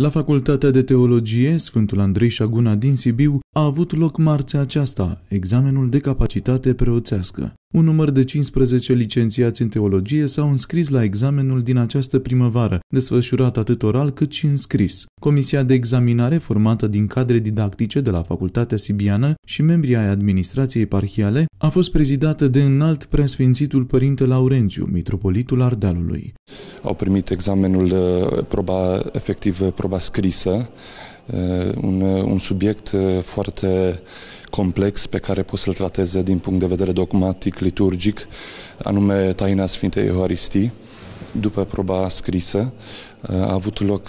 La Facultatea de Teologie, Sfântul Andrei Șaguna din Sibiu, a avut loc marțea aceasta examenul de capacitate preoțească. Un număr de 15 licențiați în teologie s-au înscris la examenul din această primăvară, desfășurat atât oral cât și înscris. Comisia de examinare, formată din cadre didactice de la Facultatea Sibiană și membrii ai administrației parhiale, a fost prezidată de înalt preasfințitul Părinte Laurențiu, mitropolitul Ardealului au primit examenul, uh, proba, efectiv uh, proba scrisă, uh, un, un subiect foarte complex pe care pot să-l trateze din punct de vedere dogmatic, liturgic, anume taina Sfintei Euharistii. După proba scrisă a avut loc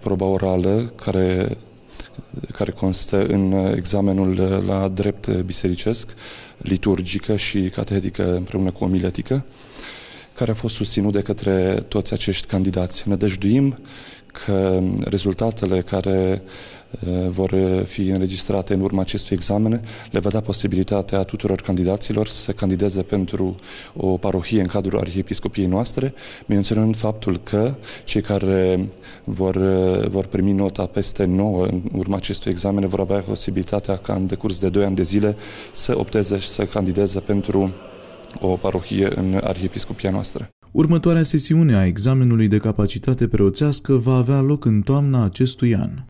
proba orală care care constă în examenul la drept bisericesc, liturgică și catehetică împreună cu omiletică care a fost susținut de către toți acești candidați. Ne dejduim că rezultatele care uh, vor fi înregistrate în urma acestui examen le va da posibilitatea tuturor candidaților să candideze pentru o parohie în cadrul Arhiepiscopiei noastre, menționând faptul că cei care vor, uh, vor primi nota peste 9 în urma acestui examen vor avea posibilitatea ca în decurs de 2 ani de zile să opteze și să candideze pentru o parohie în arhiepiscopia noastră. Următoarea sesiune a examenului de capacitate preoțească va avea loc în toamna acestui an.